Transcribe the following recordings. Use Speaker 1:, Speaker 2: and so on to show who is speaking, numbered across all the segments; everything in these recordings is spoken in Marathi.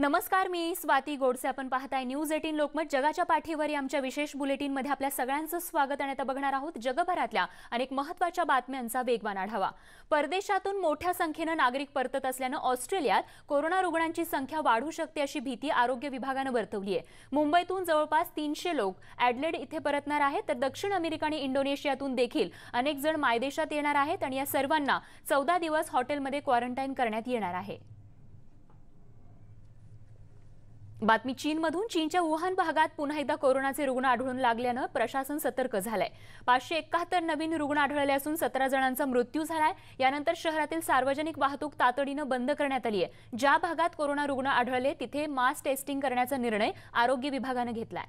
Speaker 1: नमस्कार मी स्वाती गोडसे आपण पाहताय न्यूज एटीन लोकमत जगाच्या पाठीवर आमच्या विशेष बुलेटिनमध्ये आपल्या सगळ्यांचं स्वागत आणि आता बघणार आहोत जगभरातल्या अनेक महत्त्वाच्या बातम्यांचा वेगवान आढावा परदेशातून मोठ्या संख्येनं नागरिक परतत असल्यानं ऑस्ट्रेलियात कोरोना रुग्णांची संख्या वाढू शकते अशी भीती आरोग्य विभागानं वर्तवली आहे मुंबईतून जवळपास तीनशे लोक ऍडलेड इथे परतणार आहेत तर दक्षिण अमेरिका आणि इंडोनेशियातून देखील अनेक जण मायदेशात येणार आहेत आणि या सर्वांना चौदा दिवस हॉटेलमध्ये क्वारंटाईन करण्यात येणार आहे बातमी चीनमधून चीनच्या वुहान भागात पुन्हा एकदा कोरोनाचे रुग्ण आढळून लागल्यानं प्रशासन सतर्क झालंय पाचशे एकाहत्तर नवीन रुग्ण आढळले असून सतरा जणांचा मृत्यू झालाय यानंतर शहरातील सार्वजनिक वाहतूक तातडीनं बंद करण्यात आली आहे ज्या भागात कोरोना रुग्ण आढळले तिथे मास टेस्टिंग करण्याचा निर्णय आरोग्य विभागानं घेतलाय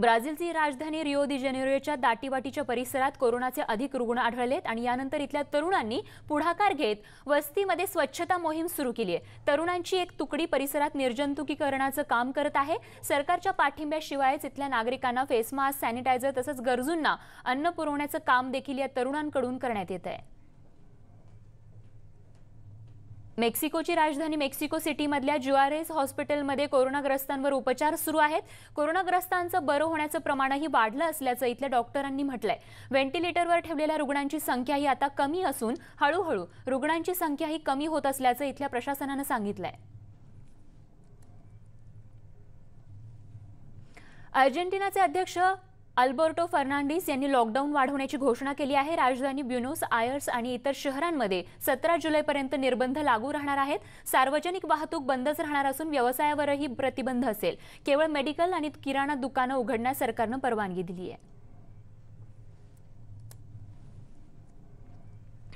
Speaker 1: ब्राझीलची राजधानी रिओ दि जेनेरोच्या दाटीवाटीच्या परिसरात कोरोनाचे अधिक रुग्ण आढळलेत आणि यानंतर इथल्या तरुणांनी पुढाकार घेत वस्तीमध्ये स्वच्छता मोहीम सुरू केली आहे तरुणांची एक तुकडी परिसरात निर्जंतुकीकरणाचं काम करत आहे सरकारच्या पाठिंब्याशिवायच इथल्या नागरिकांना फेस मास्क सॅनिटायझर तसंच गरजूंना अन्न पुरवण्याचं काम देखील या तरुणांकडून करण्यात येत आहे मेक्सिकोची राजधानी मेक्सिको सिटीमधल्या ज्युआरेस हॉस्पिटलमध्ये कोरोनाग्रस्तांवर उपचार सुरू आहेत कोरोनाग्रस्तांचं बरं होण्याचं प्रमाणही वाढलं असल्याचं इथल्या डॉक्टरांनी म्हटलंय व्हेंटिलेटरवर ठेवलेल्या रुग्णांची संख्याही आता कमी असून हळूहळू रुग्णांची संख्याही कमी होत असल्याचं इथल्या प्रशासनानं सांगितलंय अर्जेंटिनाचे अध्यक्ष अल्बर्टो फर्नांडिस यांनी लॉकडाऊन वाढवण्याची घोषणा केली आहे राजधानी ब्युनोस आयर्स आणि इतर शहरांमध्ये सतरा जुलैपर्यंत निर्बंध लागू राहणार आहेत सार्वजनिक वाहतूक बंदच राहणार असून व्यवसायावरही प्रतिबंध असेल केवळ मेडिकल आणि किराणा दुकानं उघडण्यास सरकारनं परवानगी दिली आहे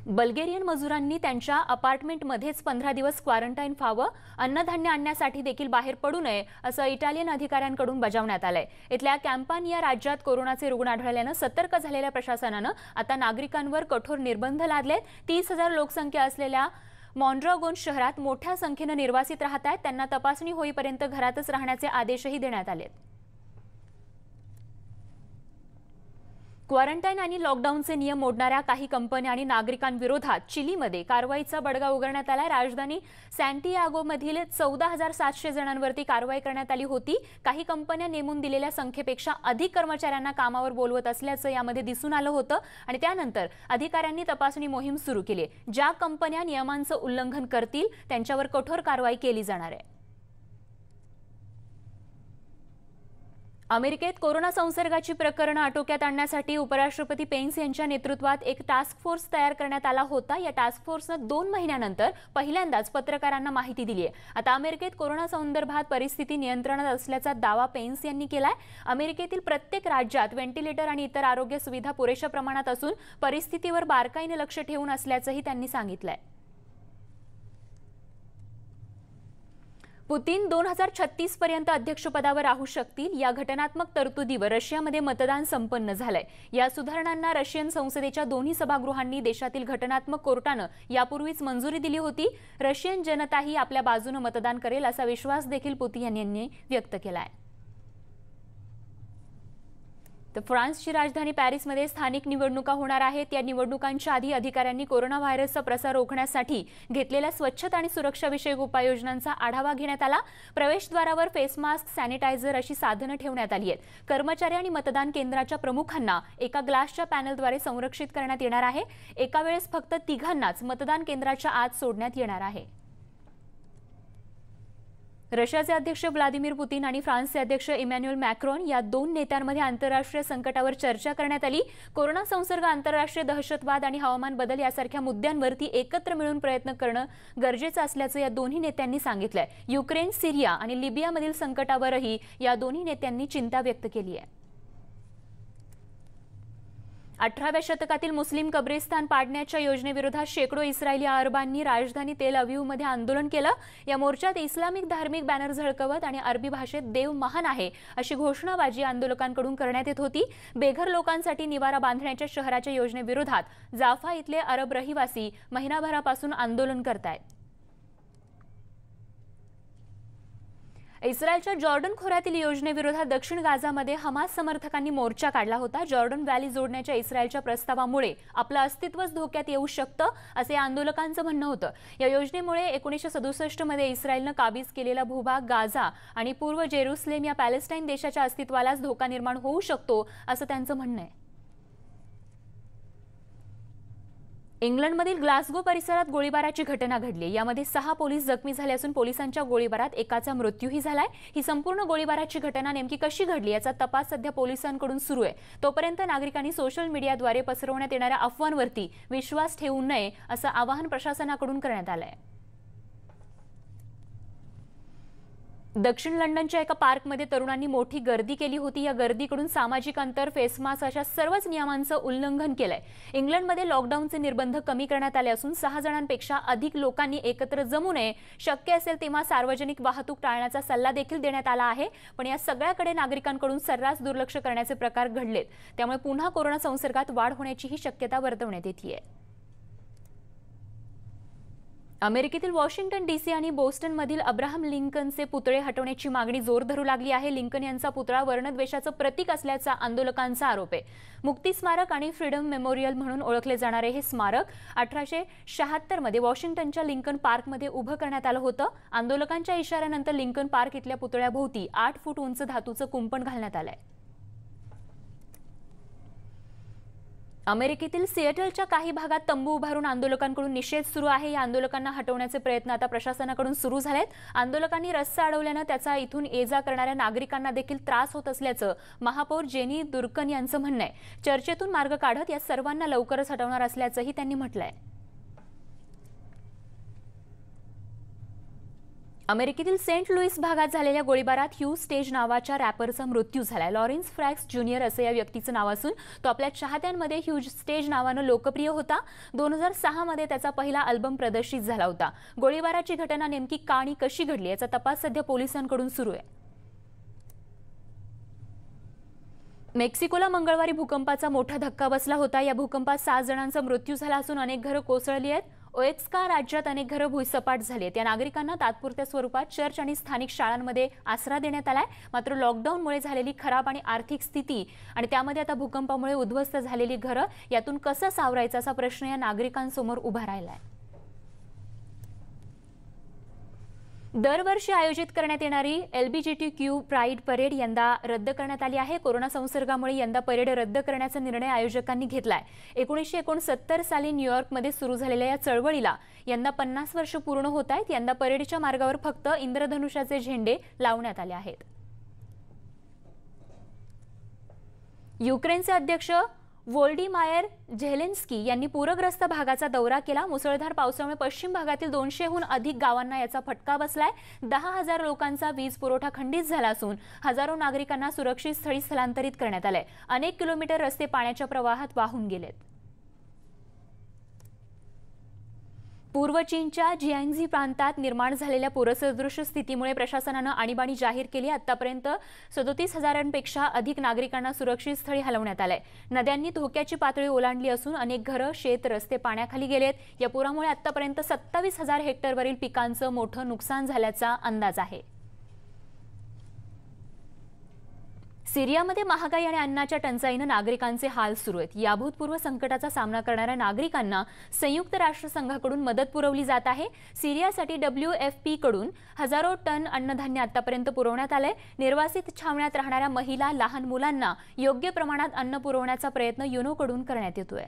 Speaker 1: बल्गेरियन मजुरांनी त्यांच्या अपार्टमेंटमध्येच पंधरा दिवस क्वारंटाईन व्हावं अन्नधान्य आणण्यासाठी देखील बाहेर पडू नये असं इटालियन अधिकाऱ्यांकडून बजावण्यात आलंय इथल्या कॅम्पान या राज्यात कोरोनाचे रुग्ण आढळल्यानं सतर्क झालेल्या प्रशासनानं आता नागरिकांवर कठोर निर्बंध लादलेत तीस हजार लोकसंख्या असलेल्या मॉन्ड्रागोन शहरात मोठ्या संख्येनं निर्वासित राहत आहेत त्यांना तपासणी होईपर्यंत घरातच राहण्याचे आदेशही देण्यात आलेत क्वारंटाईन आणि लॉकडाऊनचे नियम मोडणाऱ्या काही कंपन्या आणि नागरिकांविरोधात चिलीमध्ये कारवाईचा बडगा उघडण्यात आला राजधानी सँटियागोमधील चौदा हजार सातशे जणांवरती कारवाई करण्यात आली होती काही कंपन्या नेमून दिलेल्या संख्येपेक्षा अधिक कर्मचाऱ्यांना कामावर बोलवत असल्याचं यामध्ये दिसून आलं होतं आणि त्यानंतर अधिकाऱ्यांनी तपासणी मोहीम सुरू केली ज्या कंपन्या नियमांचं उल्लंघन करतील त्यांच्यावर कठोर कारवाई केली जाणार आहे अमेरिकेत कोरोना संसर्गाची प्रकरणं आटोक्यात आणण्यासाठी उपराष्ट्रपती पेन्स यांच्या नेतृत्वात एक टास्क फोर्स तयार करण्यात आला होता या टास्क फोर्सनं दोन महिन्यानंतर पहिल्यांदाच पत्रकारांना माहिती दिली आहे आता अमेरिकेत कोरोना संदर्भात परिस्थिती नियंत्रणात असल्याचा दावा पेन्स यांनी केलाय अमेरिकेतील प्रत्येक राज्यात व्हेंटिलेटर आणि इतर आरोग्य सुविधा पुरेशा प्रमाणात असून परिस्थितीवर बारकाईने लक्ष ठेवून असल्याचंही त्यांनी सांगितलंय पुतीन दोन हजार छत्तीस पर्यंत अध्यक्षपदावर राहू शकतील या घटनात्मक तरतुदीवर रशियामध्ये मतदान संपन्न झालंय या सुधारणांना रशियन संसदेच्या दोन्ही सभागृहांनी देशातील घटनात्मक कोर्टानं यापूर्वीच मंजुरी दिली होती रशियन जनताही आपल्या बाजूनं मतदान करेल असा विश्वास देखील पुतीन यांनी व्यक्त केला आहे तर फ्रान्सची राजधानी पॅरिसमध्ये स्थानिक निवडणुका होणार आहेत या निवडणुकांच्या आधी अधिकाऱ्यांनी कोरोना व्हायरसचा प्रसार रोखण्यासाठी घेतलेल्या स्वच्छता आणि सुरक्षाविषयक उपाययोजनांचा आढावा घेण्यात आला प्रवेशद्वारावर फेस मास्क सॅनिटायझर अशी साधनं ठेवण्यात आली आहेत कर्मचारी आणि मतदान केंद्राच्या प्रमुखांना एका ग्लासच्या पॅनलद्वारे संरक्षित करण्यात येणार आहे एका वेळेस फक्त तिघांनाच मतदान केंद्राच्या आत सोडण्यात येणार आहे रशियाचे अध्यक्ष व्लादिमीर पुतीन आणि फ्रान्सचे अध्यक्ष इमॅन्युएल मॅक्रोन या दोन नेत्यांमध्ये आंतरराष्ट्रीय संकटावर चर्चा करण्यात आली कोरोना संसर्ग आंतरराष्ट्रीय दहशतवाद आणि हवामान बदल यासारख्या मुद्द्यांवरती एकत्र मिळून प्रयत्न करणं गरजेचं असल्याचं या दोन्ही नेत्यांनी सांगितलंय युक्रेन सिरिया आणि लिबियामधील संकटावरही या दोन्ही नेत्यांनी चिंता व्यक्त केली आहे अठराव्या शतकातील मुस्लिम कब्रिस्तान पाडण्याच्या योजनेविरोधात शेकडो इस्रायली अरबांनी राजधानी तेल मध्ये आंदोलन केलं या मोर्चात इस्लामिक धार्मिक बॅनर झळकवत आणि अरबी भाषेत देव महान आहे अशी घोषणाबाजी आंदोलकांकडून करण्यात येत होती बेघर लोकांसाठी निवारा बांधण्याच्या शहराच्या योजनेविरोधात जाफा इथले अरब रहिवासी महिनाभरापासून आंदोलन करतायत इस्रायलच्या जॉर्डन खोऱ्यातील योजनेविरोधात दक्षिण गाझामध्ये हमास समर्थकांनी मोर्चा काढला होता जॉर्डन व्हॅली जोडण्याच्या इस्रायलच्या प्रस्तावामुळे आपलं अस्तित्वच धोक्यात येऊ शकतं असे आंदोलकांचं म्हणणं होतं या योजनेमुळे एकोणीसशे सदुसष्टमध्ये इस्रायलनं काबीज केलेला भूभाग गाझा आणि पूर्व जेरुसलेम या पॅलेस्टाईन देशाच्या अस्तित्वालाच धोका निर्माण होऊ शकतो असं त्यांचं म्हणणं आहे इंग्लंडमधील ग्लासगो परिसरात गोळीबाराची घटना घडली यामध्ये सहा पोलीस जखमी झाले असून पोलिसांच्या गोळीबारात एकाचा मृत्यूही झालाय ही संपूर्ण गोळीबाराची घटना नेमकी कशी घडली याचा तपास सध्या पोलिसांकडून सुरू आहे तोपर्यंत नागरिकांनी सोशल मीडियाद्वारे पसरवण्यात येणाऱ्या अफवांवरती विश्वास ठेवू नये असं आवाहन प्रशासनाकडून करण्यात आलं आहे दक्षिण लंडनच्या एका पार्कमध्ये तरुणांनी मोठी गर्दी केली होती या गर्दीकडून सामाजिक अंतर फेसमास्क अशा सर्वच नियमांचं उल्लंघन केलंय इंग्लंडमध्ये लॉकडाऊनचे निर्बंध कमी करण्यात आले असून सहा जणांपेक्षा अधिक लोकांनी एकत्र जमू नये शक्य असेल तेव्हा सार्वजनिक वाहतूक टाळण्याचा सल्ला देखील देण्यात आला आहे पण या सगळ्याकडे नागरिकांकडून सर्रास दुर्लक्ष करण्याचे प्रकार घडलेत त्यामुळे पुन्हा कोरोना संसर्गात वाढ होण्याचीही शक्यता वर्तवण्यात येत आहे अमेरिकेतील वॉशिंग्टन डीसी आणि बोस्टनमधील अब्राहम लिंकनचे पुतळे हटवण्याची मागणी जोर धरू लागली आहे लिंकन यांचा पुतळा वर्णद्वेषाचं प्रतीक असल्याचा आंदोलकांचा आरोप आहे मुक्ती स्मारक आणि फ्रीडम मेमोरियल म्हणून ओळखले जाणारे हे स्मारक अठराशे शहात्तरमध्ये वॉशिंग्टनच्या लिंकन पार्कमध्ये उभं करण्यात आलं होतं आंदोलकांच्या इशाऱ्यानंतर लिंकन पार्क इथल्या पुतळ्याभोवती आठ फूट उंच धातूचं कुंपण घालण्यात आलं आहे अमेरिकेतील सिएटलच्या काही भागात तंबू उभारून आंदोलकांकडून निषेध सुरू आहे या आंदोलकांना हटवण्याचे प्रयत्न आता प्रशासनाकडून सुरू झालेत आंदोलकांनी रस्ता अडवल्यानं त्याचा इथून ये जा करणाऱ्या नागरिकांना देखील त्रास होत असल्याचं महापौर जेनी दुर्कन यांचं म्हणणं आहे चर्चेतून मार्ग काढत या सर्वांना लवकरच हटवणार असल्याचंही त्यांनी म्हटलंय अमेरिकेतील सेंट लुईस भागात झालेल्या गोळीबारात ह्यू स्टेज नावाच्या रॅपरचा मृत्यू झाला लॉरेन्स फ्रॅक्स ज्युनियर असं या व्यक्तीचं नाव असून तो आपल्या चाहत्यांमध्ये ह्यूज स्टेज नावानं लोकप्रिय होता दोन हजार सहामध्ये त्याचा पहिला अल्बम प्रदर्शित झाला होता गोळीबाराची घटना नेमकी का आणि कशी घडली याचा तपास सध्या पोलिसांकडून सुरू आहे मेक्सिकोला मंगळवारी भूकंपाचा मोठा धक्का बसला होता या भूकंपात सात जणांचा मृत्यू झाला असून अनेक घरं कोसळली आहेत ओएक्सका राज्यात अनेक घरं भुईसपाट झाली आहेत या नागरिकांना तात्पुरत्या स्वरूपात चर्च आणि स्थानिक शाळांमध्ये आसरा देण्यात आलाय मात्र लॉकडाऊनमुळे झालेली खराब आणि आर्थिक स्थिती आणि त्यामध्ये आता भूकंपामुळे उद्ध्वस्त झालेली घरं यातून कसं सावरायचं असा प्रश्न या नागरिकांसमोर उभा राहिला आहे दरवर्षी आयोजित करण्यात येणारी L B G T Q pride parade यंदा रद्द करण्यात आली आहे कोरोना संसर्गामुळे यंदा परेड रद्द करण्याचा निर्णय आयोजकांनी घेतला आहे एकोणीसशे एकोणसत्तर साली न्यूयॉर्कमध्ये सुरू झालेल्या या चळवळीला यंदा पन्नास वर्ष पूर्ण होत आहेत यंदा परेडच्या मार्गावर फक्त इंद्रधनुष्याचे झेंडे लावण्यात आले आहेत युक्रेनचे अध्यक्ष वोल्डी मायर झेलेन्स्की यांनी पूरग्रस्त भागाचा दौरा केला मुसळधार पावसामुळे पश्चिम भागातील दोनशेहून अधिक गावांना याचा फटका बसलाय दहा हजार लोकांचा वीज पुरवठा खंडित झाला असून हजारो नागरिकांना सुरक्षित स्थळी स्थलांतरित करण्यात आलंय अनेक किलोमीटर रस्ते पाण्याच्या प्रवाहात वाहून गेलेत पूर्व चीनच्या जियांगझी प्रांतात निर्माण झालेल्या पूरसदृश्य स्थितीमुळे प्रशासनानं आणीबाणी जाहीर केली आतापर्यंत सदोतीस हजारांपेक्षा अधिक नागरिकांना सुरक्षित स्थळी हलवण्यात आलंय नद्यांनी धोक्याची पातळी ओलांडली असून अनेक घरं शेत रस्ते पाण्याखाली गेलेत या पुरामुळे आतापर्यंत सत्तावीस हजार हेक्टरवरील पिकांचं मोठं नुकसान झाल्याचा अंदाज आहे सिरियामध्ये महागाई आणि अन्नाच्या टंचाईनं नागरिकांचे हाल सुरू आहेत या भूतपूर्व संकटाचा सामना करणाऱ्या नागरिकांना संयुक्त राष्ट्रसंघाकडून मदत पुरवली जात आहे सिरियासाठी डब्ल्यू एफ पीकडून हजारो टन अन्नधान्य आतापर्यंत पुरवण्यात आहे निर्वासित छावण्यात राहणाऱ्या महिला लहान मुलांना योग्य प्रमाणात अन्न पुरवण्याचा प्रयत्न युनोकडून करण्यात येतोय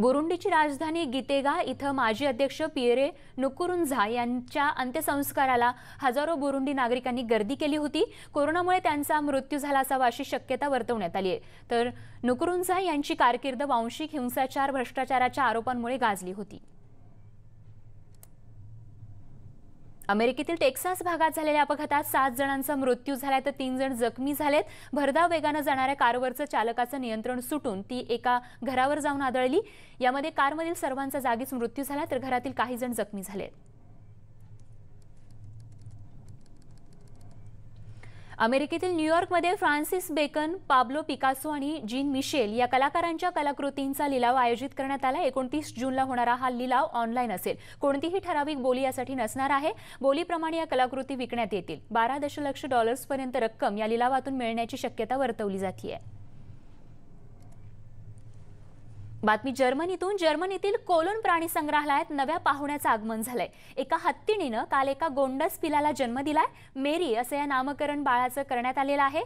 Speaker 1: बुरुंडीची राजधानी गीतेगा इथं माजी अध्यक्ष पियरे नुकुरुंझा यांच्या अंत्यसंस्काराला हजारो बुरुंडी नागरिकांनी गर्दी केली होती कोरोनामुळे त्यांचा मृत्यू झाला असावा अशी शक्यता वर्तवण्यात आली आहे तर नुकुरुंझा यांची कारकीर्द वांशिक हिंसाचार भ्रष्टाचाराच्या आरोपांमुळे गाजली होती अमेरिकेतील टेक्सास भागात झालेल्या अपघातात सात जणांचा मृत्यू झालाय तर तीन जण जखमी झालेत भरधाव वेगानं जाणाऱ्या कारवरचं चालकाचं नियंत्रण सुटून ती एका घरावर जाऊन आदळली यामध्ये कारमधील सर्वांचा जागीच मृत्यू झाला तर घरातील काही जण जखमी झालेत अमेरिकेतील न्यूयॉर्कमध्ये फ्रान्सिस बेकन पाब्लो पिकासो आणि जीन मिशेल या कलाकारांच्या कलाकृतींचा लिलाव आयोजित करण्यात आला एकोणतीस जूनला होणारा हा लिलाव ऑनलाईन असेल कोणतीही ठराविक बोली यासाठी नसणार आहे बोलीप्रमाणे या कलाकृती विकण्यात येतील बारा दशलक्ष डॉलर्सपर्यंत रक्कम या लिलावातून मिळण्याची शक्यता वर्तवली जाते बातमी जर्मनीतून जर्मनीतील कोलोन प्राणी संग्रहालयात नव्या पाहुण्याचं आगमन झालंय एका हत्तीणीनं काल एका गोंडस पिलाला जन्म दिलाय मेरी असं या नामकरण बाळाचं करण्यात आलेलं आहे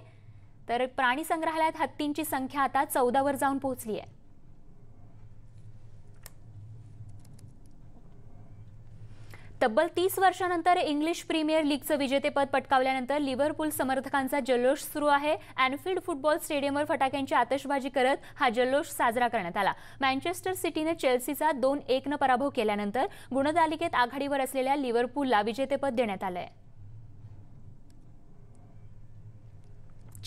Speaker 1: तर प्राणी संग्रहालयात हत्तींची संख्या आता चौदावर जाऊन पोहोचली आहे तब्बल तीस वर्षानंतर इंग्लिश प्रीमियर लीगचं विजेतेपद पटकावल्यानंतर लिव्हरपूल समर्थकांचा जल्लोष सुरू आहे अॅनफिल्ड फुटबॉल स्टेडियमवर फटाक्यांची आतषबाजी करत हा जल्लोष साजरा करण्यात आला मँचेस्टर सिटीने चेल्सीचा दोन एकनं पराभव केल्यानंतर गुणतालिकेत आघाडीवर असलेल्या लिव्हरपूलला विजेतेपद देण्यात आलं आहे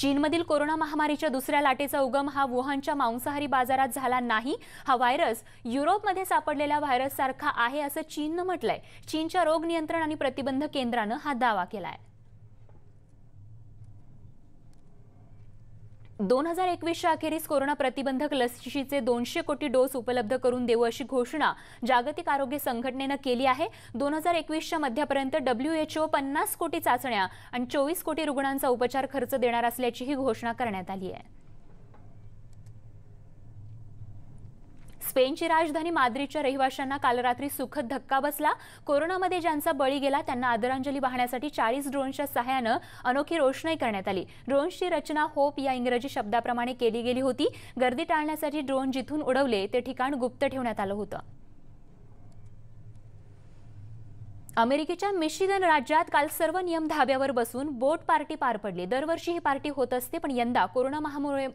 Speaker 1: चीनमधील कोरोना महामारीच्या दुसऱ्या लाटेचा उगम हा वुहानच्या मांसाहारी बाजारात झाला नाही हा व्हायरस युरोपमध्ये सापडलेल्या सारखा आहे असं चीननं म्हटलंय चीनच्या रोग नियंत्रण आणि प्रतिबंध केंद्रानं हा दावा केला आहे दोन हजार एकवीसच्या अखेरीस कोरोना प्रतिबंधक लसीचे दोनशे कोटी डोस उपलब्ध करून देऊ अशी घोषणा जागतिक आरोग्य संघटनेनं केली आहे दोन हजार एकवीसच्या मध्यापर्यंत डब्ल्यू एच ओ पन्नास कोटी चाचण्या आणि चोवीस कोटी रुग्णांचा उपचार खर्च देणार असल्याचीही घोषणा करण्यात आली आहे स्पेनची राजधानी माद्रिदच्या रहिवाशांना काल रात्री सुखद धक्का बसला कोरोनामध्ये ज्यांचा बळी गेला त्यांना आदरांजली वाहण्यासाठी चाळीस ड्रोनच्या सहाय्यानं अनोखी रोषणाई करण्यात आली ड्रोन्सची रचना होप या इंग्रजी शब्दाप्रमाणे केली गेली होती गर्दी टाळण्यासाठी ड्रोन जिथून उडवले ते ठिकाण गुप्त ठेवण्यात आलं होतं अमेरिकेच्या मिशिगन राज्यात काल सर्व नियम धाब्यावर बसून बोट पार्टी पार पडली दरवर्षी ही पार्टी होत असते पण यंदा कोरोना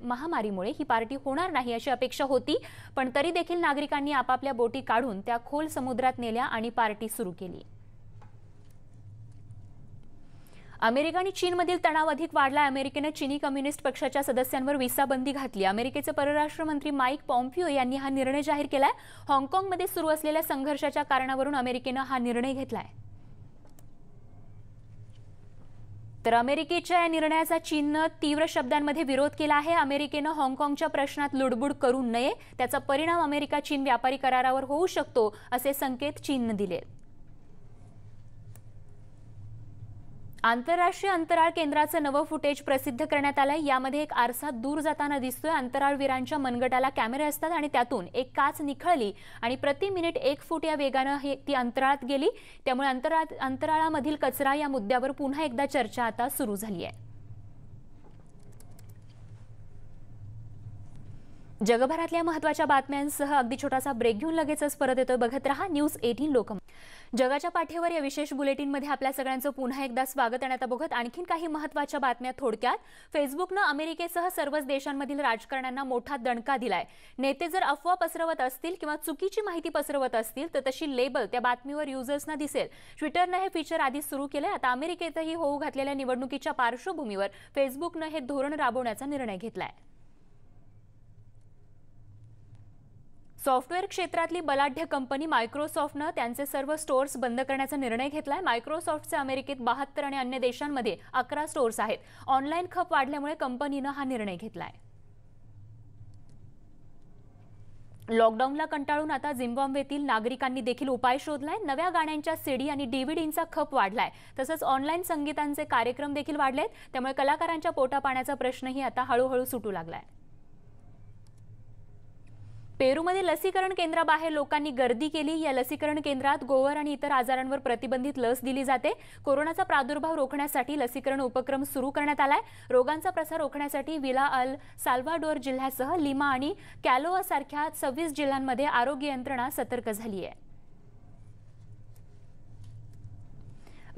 Speaker 1: महामारीमुळे ही पार्टी होणार नाही अशी अपेक्षा होती पण तरी देखील नागरिकांनी आपापल्या बोटी काढून त्या खोल समुद्रात नेल्या आणि पार्टी सुरू केली अमेरिका आणि चीनमधील तणाव अधिक वाढला अमेरिकेनं चीनी कम्युनिस्ट पक्षाच्या सदस्यांवर विसा बंदी घातली अमेरिकेचे परराष्ट्र मंत्री माईक पॉम्पिओ यांनी हा निर्णय जाहीर केलाय हाँगकाँगमध्ये सुरू असलेल्या संघर्षाच्या कारणावरून अमेरिकेनं हा निर्णय घेतलाय तर अमेरिकेच्या या निर्णयाचा चीननं तीव्र शब्दांमध्ये विरोध केला आहे अमेरिकेनं हाँगकाँगच्या प्रश्नात लुडबुड करू नये त्याचा परिणाम अमेरिका चीन व्यापारी करारावर होऊ शकतो असे संकेत चीननं दिलेत आंतरराष्ट्रीय अंतराळ केंद्राचं नवं फुटेज प्रसिद्ध करण्यात आलंय यामध्ये एक आरसा दूर जाताना दिसतोय अंतराळवीरांच्या मनगटाला कॅमेरे असतात आणि त्यातून एक काच निखळली आणि प्रति मिनिट एक फूट या वेगानं हे ती अंतराळात गेली त्यामुळे अंतराळ अंतराळामधील कचरा या मुद्द्यावर पुन्हा एकदा चर्चा आता सुरू झाली आहे जगभरातल्या महत्वाच्या बातम्यांसह अगदी छोटासा ब्रेक घेऊन लगेचच परत येतोय बघत रहा न्यूज एटीन लोकमत जगाच्या पाठीवर या विशेष बुलेटिनमध्ये आपल्या सगळ्यांचं पुन्हा एकदा स्वागत आणि आता बघत आणखीन काही महत्वाच्या बातम्या थोडक्यात फेसबुकनं अमेरिकेसह सर्वच देशांमधील राजकारण्यांना मोठा दणका दिलाय नेते जर अफवा पसरवत असतील किंवा चुकीची माहिती पसरवत असतील तर तशी लेबल त्या बातमीवर युजर्सना दिसेल ट्विटरनं हे फीचर आधीच सुरू केलंय आता अमेरिकेतही होऊ घातलेल्या निवडणुकीच्या पार्श्वभूमीवर फेसबुकनं हे धोरण राबवण्याचा निर्णय घेतलाय सॉफ्टवेअर क्षेत्रातली बलाढ्य कंपनी मायक्रोसॉफ्टनं त्यांचे सर्व स्टोअर्स बंद करण्याचा निर्णय घेतलाय मायक्रोसॉफ्टचे अमेरिकेत बहात्तर आणि अन्य देशांमध्ये अकरा स्टोअर्स आहेत ऑनलाईन खप वाढल्यामुळे कंपनीनं हा निर्णय घेतलाय लॉकडाऊनला कंटाळून आता झिम्बाब्वेतील नागरिकांनी देखील उपाय शोधलाय नव्या गाण्यांच्या सीडी आणि डीव्हीडींचा खप वाढलाय तसंच ऑनलाईन संगीतांचे कार्यक्रम देखील वाढलेत त्यामुळे कलाकारांच्या पोटापाण्याचा प्रश्नही आता हळूहळू सुटू लागलाय पेरूमध्ये लसीकरण केंद्राबाहेर लोकांनी गर्दी केली या लसीकरण केंद्रात गोवर आणि इतर आजारांवर प्रतिबंधित लस दिली जाते कोरोनाचा प्रादुर्भाव रोखण्यासाठी लसीकरण उपक्रम सुरू करण्यात आलाय रोगांचा प्रसार रोखण्यासाठी विला अल साल्वाडोर जिल्ह्यासह लिमा आणि कॅलोआ सारख्या सव्वीस जिल्ह्यांमध्ये आरोग्य यंत्रणा सतर्क झाली आहे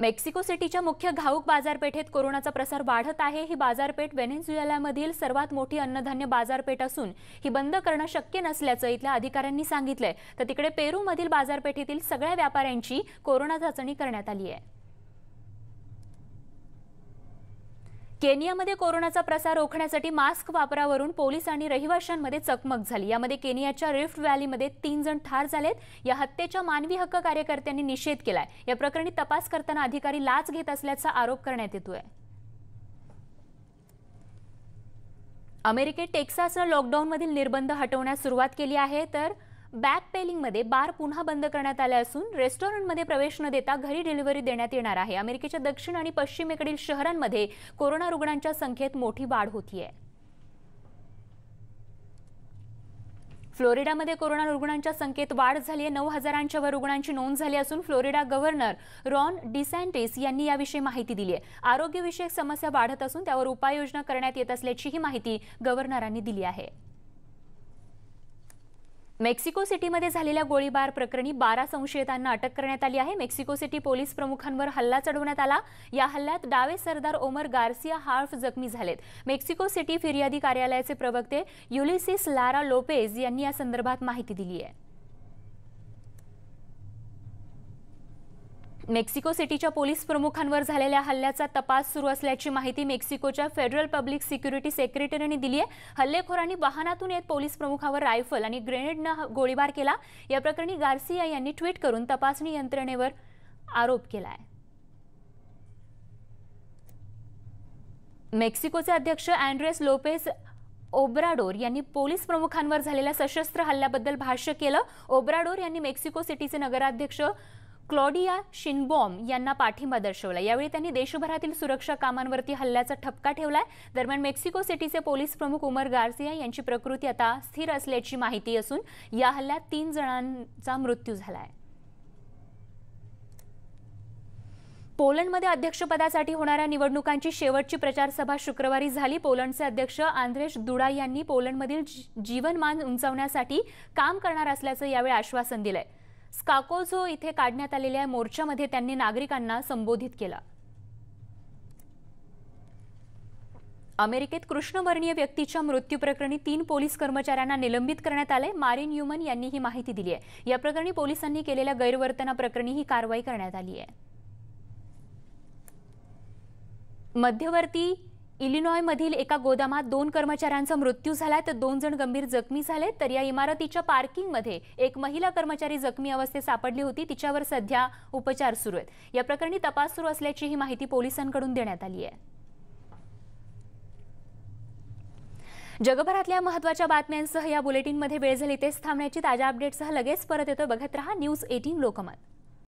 Speaker 1: मेक्सिको सिटीच्या मुख्य घाऊक बाजारपेठेत कोरोनाचा प्रसार वाढत आहे ही बाजारपेठ व्हेनेझुएलामधील सर्वात मोठी अन्नधान्य बाजारपेठ असून ही बंद करणं शक्य नसल्याचं इथल्या अधिकाऱ्यांनी सांगितलंय तर तिकडे पेरूमधील बाजारपेठेतील सगळ्या व्यापाऱ्यांची कोरोना चाचणी करण्यात आली आहे केनियामध्ये कोरोनाचा प्रसार रोखण्यासाठी मास्क वापरावरून पोलीस आणि रहिवाशांमध्ये चकमक झाली यामध्ये केनियाच्या रिफ्ट व्हॅलीमध्ये तीन जण ठार झालेत या हत्येच्या मानवी हक्क कार्यकर्त्यांनी निषेध केलाय या प्रकरणी तपास करताना अधिकारी लाच घेत असल्याचा आरोप करण्यात येतोय अमेरिकेत टेक्सासनं लॉकडाऊनमधील निर्बंध हटवण्यास सुरुवात केली आहे तर बॅक पेलिंगमध्ये बार पुन्हा बंद करण्यात आले असून रेस्टॉरंटमध्ये प्रवेश न देता घरी डिलिव्हरी देण्यात येणार आहे अमेरिकेच्या दक्षिण आणि पश्चिमेकडील शहरांमध्ये कोरोना रुग्णांच्या संख्येत मोठी वाढ होतीये फ्लोरिडामध्ये कोरोना रुग्णांच्या संख्येत वाढ झाली आहे नऊ हजारांच्या वर रुग्णांची नोंद झाली असून फ्लोरिडा गव्हर्नर रॉन डिसँटिस यांनी याविषयी माहिती दिली आहे आरोग्यविषयक समस्या वाढत असून त्यावर उपाययोजना करण्यात येत असल्याचीही माहिती गव्हर्नरांनी दिली आहे मेक्सिको सिटीमध्ये झालेल्या गोळीबार प्रकरणी बारा संशयितांना अटक करण्यात आली आहे मेक्सिको सिटी पोलीस प्रमुखांवर हल्ला चढवण्यात आला या हल्ल्यात डावे सरदार ओमर गार्सिया हार्फ जखमी झालेत मेक्सिको सिटी फिर्यादी कार्यालयाचे प्रवक्ते युलिसिस लारा लोपेज यांनी या संदर्भात माहिती दिली आहे मेक्सिको सिटीच्या पोलीस प्रमुखांवर झालेल्या हल्ल्याचा तपास सुरू असल्याची माहिती मेक्सिकोच्या फेडरल पब्लिक सिक्युरिटी सेक्रेटरीनी दिली आहे हल्लेखोरांनी वाहनातून येत पोलीस प्रमुखावर रायफल आणि ग्रेनेडनं गोळीबार केला या प्रकरणी गार्सिया यांनी ट्विट करून तपासणी यंत्रणेवर आरोप केला आहे मेक्सिकोचे अध्यक्ष अँड्रेस लोपेस ओब्राडोर यांनी पोलीस प्रमुखांवर झालेल्या सशस्त्र हल्ल्याबद्दल भाष्य केलं ओब्राडोर यांनी मेक्सिको सिटीचे नगराध्यक्ष क्लॉडिया शिनबॉम यांना पाठिंबा दर्शवला यावेळी त्यांनी देशभरातील सुरक्षा कामांवरती हल्ल्याचा ठपका ठेवलाय दरम्यान मेक्सिको सिटीचे पोलीस प्रमुख उमर गार्सिया यांची प्रकृती आता स्थिर असल्याची माहिती असून या हल्ल्यात तीन जणांचा मृत्यू झाला आहे पोलंडमध्ये अध्यक्षपदासाठी होणाऱ्या निवडणुकांची शेवटची प्रचारसभा शुक्रवारी झाली पोलंडचे अध्यक्ष आंद्रेश दुडा यांनी पोलंडमधील जीवनमान उंचावण्यासाठी काम करणार असल्याचं यावेळी आश्वासन दिलं आहे स्काकोझो इथे काढण्यात आलेल्या मोर्चामध्ये त्यांनी नागरिकांना संबोधित केला अमेरिकेत कृष्णवर्णीय व्यक्तीच्या मृत्यू प्रकरणी तीन पोलीस कर्मचाऱ्यांना निलंबित करण्यात आले मारिन युमन यांनी ही माहिती दिली आहे या प्रकरणी पोलिसांनी केलेल्या गैरवर्तनाप्रकरणी ही कारवाई करण्यात आली आहे मध्यवर्ती इलिनॉयमधील एका गोदामात दोन कर्मचाऱ्यांचा मृत्यू झाला तर दोन जण गंभीर जखमी झाले तर या इमारतीच्या पार्किंगमध्ये एक महिला कर्मचारी जखमी अवस्थेत सापडली होती तिच्यावर सध्या उपचार सुरू आहेत या प्रकरणी तपास सुरू असल्याची ही माहिती पोलिसांकडून देण्यात आली आहे जगभरातल्या महत्त्वाच्या बातम्यांसह या बुलेटिनमध्ये वेळ झाली तेच थांबण्याची ताज्या अपडेटसह लगेच परत येतो बघत रहा न्यूज एटीन लोकमत